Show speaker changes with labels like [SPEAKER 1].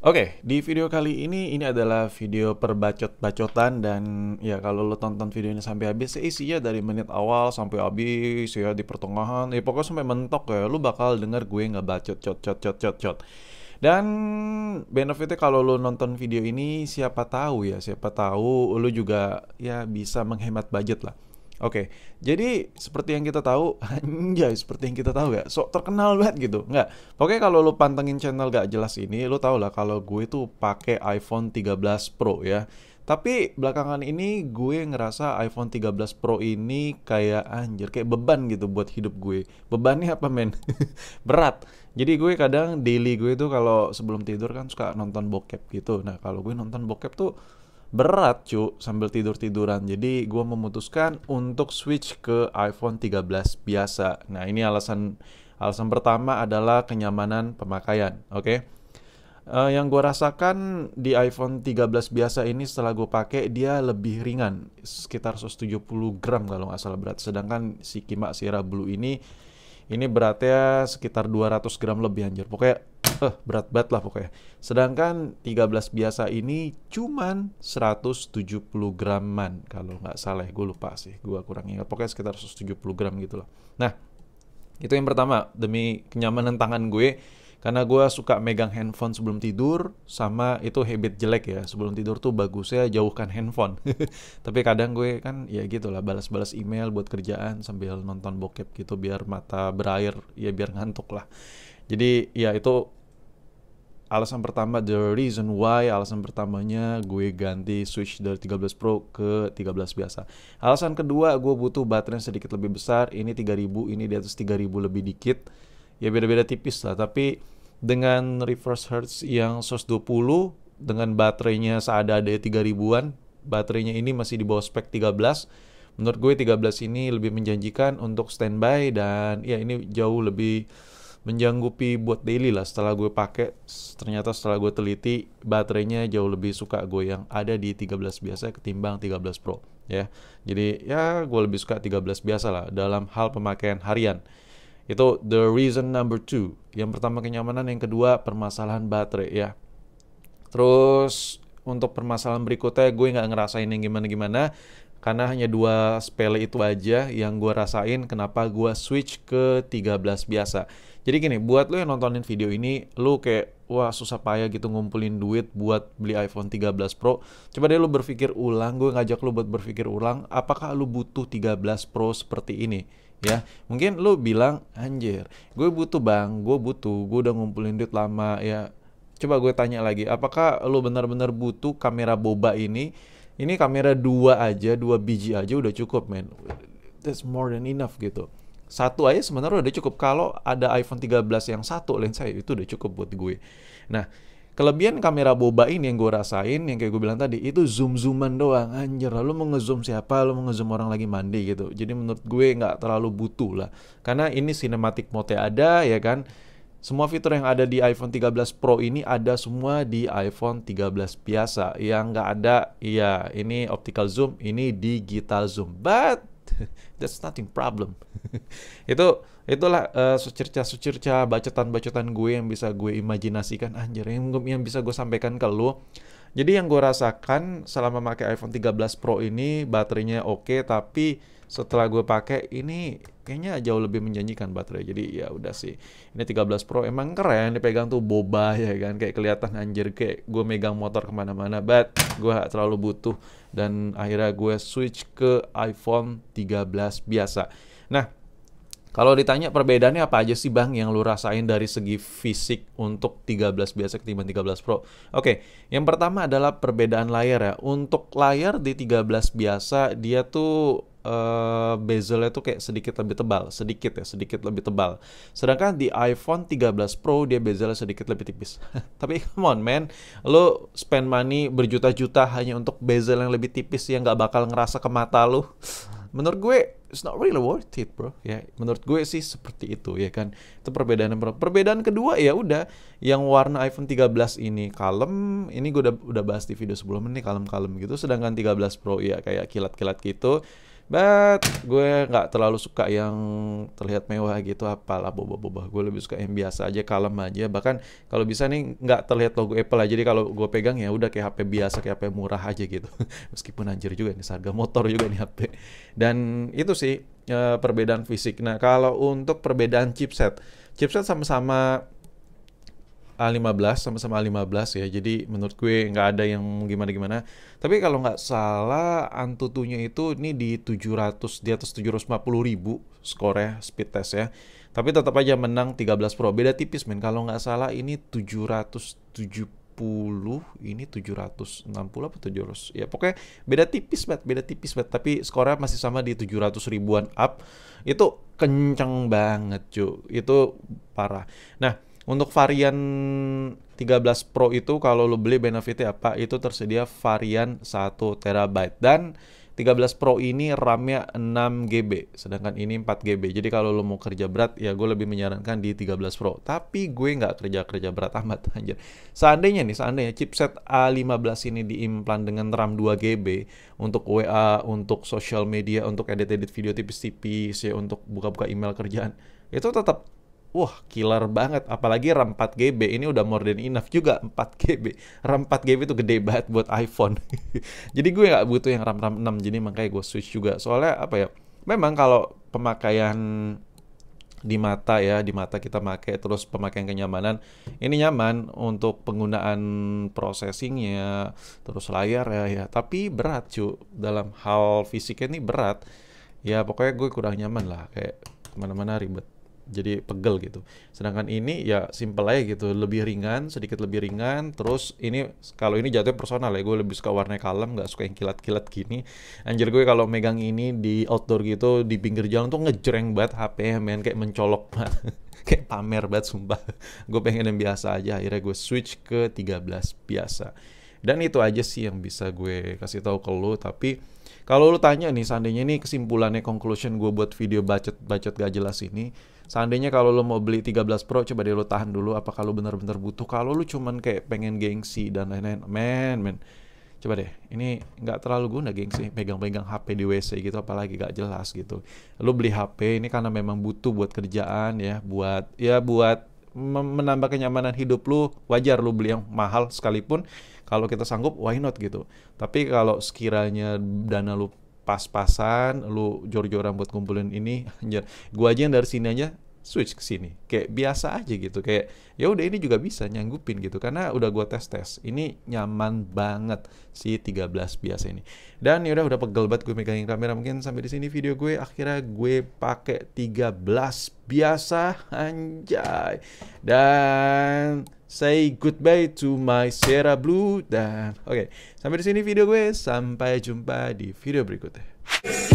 [SPEAKER 1] Oke, okay, di video kali ini ini adalah video perbacot-bacotan dan ya kalau lo tonton video ini sampai habis ya isinya dari menit awal sampai habis ya di pertengahan ya pokoknya sampai mentok ya lo bakal denger gue nggak bacot cot cot cot cot cot. Dan benefitnya kalau lo nonton video ini siapa tahu ya siapa tahu lo juga ya bisa menghemat budget lah. Oke, jadi seperti yang kita tahu, ya seperti yang kita tahu ya, sok terkenal banget gitu. Enggak. Oke, kalau lo pantengin channel gak jelas ini, lo tau lah kalau gue tuh pakai iPhone 13 Pro ya. Tapi belakangan ini gue ngerasa iPhone 13 Pro ini kayak anjir, kayak beban gitu buat hidup gue. Bebannya apa men? Berat. Jadi gue kadang daily gue tuh kalau sebelum tidur kan suka nonton bokep gitu. Nah kalau gue nonton bokep tuh berat cu sambil tidur-tiduran. Jadi gue memutuskan untuk switch ke iPhone 13 biasa. Nah ini alasan alasan pertama adalah kenyamanan pemakaian. Oke. Okay? Uh, eh, yang gue rasakan di iPhone 13 biasa ini setelah gue pakai dia lebih ringan sekitar 170 gram kalau nggak salah berat sedangkan si Kima Sierra Blue ini ini beratnya sekitar 200 gram lebih anjir pokoknya eh, berat banget lah pokoknya. Sedangkan 13 biasa ini cuman 170 graman kalau nggak salah, ya. gue lupa sih, gue kurang ingat. Pokoknya sekitar 170 gram gitu loh. Nah, itu yang pertama demi kenyamanan tangan gue karena gue suka megang handphone sebelum tidur sama itu habit jelek ya sebelum tidur tuh bagusnya jauhkan handphone tapi kadang gue kan ya gitulah balas-balas email buat kerjaan sambil nonton bokep gitu biar mata berair ya biar ngantuk lah jadi ya itu alasan pertama the reason why alasan pertamanya gue ganti Switch dari 13 Pro ke 13 biasa. Alasan kedua gue butuh baterai sedikit lebih besar, ini 3000, ini di atas 3000 lebih dikit. Ya beda-beda tipis lah, tapi dengan reverse hertz yang 120 dengan baterainya seada-ada 3000-an, baterainya ini masih di bawah spek 13. Menurut gue 13 ini lebih menjanjikan untuk standby dan ya ini jauh lebih menjanggupi buat daily lah setelah gue pakai ternyata setelah gue teliti baterainya jauh lebih suka gue yang ada di 13 biasa ketimbang 13 Pro ya jadi ya gue lebih suka 13 biasa lah dalam hal pemakaian harian itu the reason number two yang pertama kenyamanan yang kedua permasalahan baterai ya terus untuk permasalahan berikutnya gue nggak ngerasain yang gimana-gimana karena hanya dua spele itu aja yang gue rasain kenapa gue switch ke 13 biasa. Jadi gini, buat lo yang nontonin video ini, lo kayak wah susah payah gitu ngumpulin duit buat beli iPhone 13 Pro. Coba deh lo berpikir ulang, gue ngajak lo buat berpikir ulang, apakah lo butuh 13 Pro seperti ini? Ya, mungkin lo bilang, anjir, gue butuh bang, gue butuh, gue udah ngumpulin duit lama ya. Coba gue tanya lagi, apakah lo benar-benar butuh kamera boba ini? Ini kamera dua aja, dua biji aja udah cukup men. That's more than enough gitu satu aja sebenarnya udah cukup kalau ada iPhone 13 yang satu lensa itu udah cukup buat gue nah kelebihan kamera boba ini yang gue rasain yang kayak gue bilang tadi itu zoom zooman doang anjir lalu mau ngezoom siapa lu mau ngezoom orang lagi mandi gitu jadi menurut gue nggak terlalu butuh lah karena ini cinematic mode ada ya kan semua fitur yang ada di iPhone 13 Pro ini ada semua di iPhone 13 biasa. Yang nggak ada, ya ini optical zoom, ini digital zoom. But that's nothing problem itu itulah uh, eh, secerca secerca bacotan bacotan gue yang bisa gue imajinasikan anjir yang, yang bisa gue sampaikan ke lu jadi yang gue rasakan selama pakai iPhone 13 Pro ini baterainya oke okay, tapi setelah gue pakai ini kayaknya jauh lebih menjanjikan baterai jadi ya udah sih ini 13 Pro emang keren dipegang tuh boba ya kan kayak kelihatan anjir kayak gue megang motor kemana-mana but gue terlalu butuh dan akhirnya gue switch ke iPhone 13 biasa. Nah, kalau ditanya perbedaannya apa aja sih Bang yang lu rasain dari segi fisik untuk 13 biasa ketimbang 13 Pro? Oke, yang pertama adalah perbedaan layar ya. Untuk layar di 13 biasa dia tuh Eh, bezelnya tuh kayak sedikit lebih tebal, sedikit ya, sedikit lebih tebal. Sedangkan di iPhone 13 Pro dia bezelnya sedikit lebih tipis. Tapi come on man, lo spend money berjuta-juta hanya untuk bezel yang lebih tipis yang nggak bakal ngerasa ke mata lo. Menurut gue it's not really worth it, bro. Ya, menurut gue sih seperti itu ya kan. Itu perbedaan bro. perbedaan kedua ya udah yang warna iPhone 13 ini kalem, ini gue udah udah bahas di video sebelumnya nih kalem-kalem gitu sedangkan 13 Pro ya kayak kilat-kilat gitu. But gue nggak terlalu suka yang terlihat mewah gitu apalah boba-boba. Gue lebih suka yang biasa aja, kalem aja. Bahkan kalau bisa nih nggak terlihat logo Apple aja. Jadi kalau gue pegang ya udah kayak HP biasa, kayak HP murah aja gitu. Meskipun anjir juga nih harga motor juga nih HP. Dan itu sih eh, perbedaan fisik. Nah, kalau untuk perbedaan chipset, chipset sama-sama A15 sama-sama A15 ya. Jadi menurut gue nggak ada yang gimana-gimana. Tapi kalau nggak salah Antutunya itu ini di 700 di atas 750 ribu skornya speed test ya. Tapi tetap aja menang 13 Pro. Beda tipis men. Kalau nggak salah ini 770 ini 760 apa 700 ya pokoknya beda tipis bet beda tipis bet tapi skornya masih sama di 700 ribuan up itu kenceng banget cu itu parah nah untuk varian 13 Pro itu kalau lo beli benefitnya apa? Itu tersedia varian 1 terabyte dan 13 Pro ini RAM-nya 6 GB, sedangkan ini 4 GB. Jadi kalau lo mau kerja berat, ya gue lebih menyarankan di 13 Pro. Tapi gue nggak kerja-kerja berat amat, anjir. Seandainya nih, seandainya chipset A15 ini diimplan dengan RAM 2 GB untuk WA, untuk social media, untuk edit-edit video tipis-tipis, ya untuk buka-buka email kerjaan, itu tetap wah killer banget apalagi RAM 4GB ini udah more than enough juga 4GB RAM 4GB itu gede banget buat iPhone jadi gue nggak butuh yang RAM RAM 6 jadi makanya gue switch juga soalnya apa ya memang kalau pemakaian di mata ya di mata kita pakai terus pemakaian kenyamanan ini nyaman untuk penggunaan processingnya terus layar ya ya tapi berat cu dalam hal fisiknya ini berat ya pokoknya gue kurang nyaman lah kayak kemana-mana ribet jadi pegel gitu. Sedangkan ini ya simple aja gitu, lebih ringan, sedikit lebih ringan. Terus ini kalau ini jatuhnya personal ya, gue lebih suka warna kalem, nggak suka yang kilat-kilat gini. Anjir gue kalau megang ini di outdoor gitu di pinggir jalan tuh ngejreng banget HP main kayak mencolok banget. kayak pamer banget sumpah. gue pengen yang biasa aja, akhirnya gue switch ke 13 biasa. Dan itu aja sih yang bisa gue kasih tahu ke lo, tapi kalau lo tanya nih seandainya ini kesimpulannya conclusion gue buat video bacot bacot gak jelas ini seandainya kalau lo mau beli 13 Pro coba deh lo tahan dulu apa kalau benar-benar butuh kalau lo cuman kayak pengen gengsi dan lain-lain men men coba deh ini nggak terlalu guna gengsi pegang-pegang HP di WC gitu apalagi gak jelas gitu lo beli HP ini karena memang butuh buat kerjaan ya buat ya buat menambah kenyamanan hidup lo. wajar lo beli yang mahal sekalipun kalau kita sanggup why not gitu tapi kalau sekiranya dana lo pas-pasan lu jor-joran buat kumpulin ini anjir gua aja yang dari sini aja switch ke sini kayak biasa aja gitu kayak ya udah ini juga bisa nyanggupin gitu karena udah gua tes tes ini nyaman banget si 13 biasa ini dan ya udah udah pegel banget gue megangin kamera mungkin sampai di sini video gue akhirnya gue pakai 13 biasa anjay dan say goodbye to my Sierra Blue dan oke okay, sampai di sini video gue sampai jumpa di video berikutnya.